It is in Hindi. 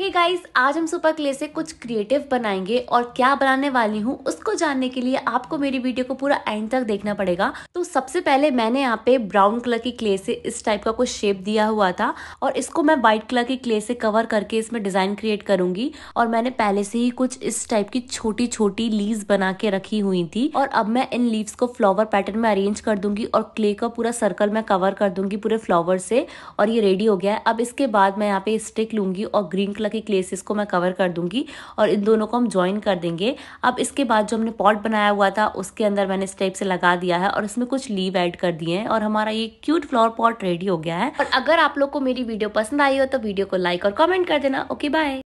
हे hey गाइस आज हम सुपर क्ले से कुछ क्रिएटिव बनाएंगे और क्या बनाने वाली हूँ उस उसको जानने के लिए आपको मेरी वीडियो को पूरा एंड तक देखना पड़ेगा तो सबसे पहले मैंने यहाँ पे ब्राउन कलर की क्ले से इस टाइप का कुछ शेप दिया हुआ था और इसको मैं व्हाइट कलर की क्ले से कवर करके इसमें डिजाइन क्रिएट करूंगी और मैंने पहले से ही कुछ इस टाइप की छोटी छोटी लीव बना के रखी हुई थी और अब मैं इन लीव्स को फ्लावर पैटर्न में अरेंज कर दूंगी और क्ले का पूरा सर्कल मैं कवर कर दूंगी पूरे फ्लावर से और ये रेडी हो गया है अब इसके बाद मैं यहाँ पे स्टिक लूंगी और ग्रीन कलर की क्ले से इसको मैं कवर कर दूंगी और इन दोनों को हम ज्वाइन कर देंगे अब इसके बाद जो हमने पॉट बनाया हुआ था उसके अंदर मैंने इस टाइप से लगा दिया है और इसमें कुछ लीव ऐड कर दिए हैं और हमारा ये क्यूट फ्लावर पॉट रेडी हो गया है और अगर आप लोग को मेरी वीडियो पसंद आई हो तो वीडियो को लाइक और कॉमेंट कर देना ओके बाय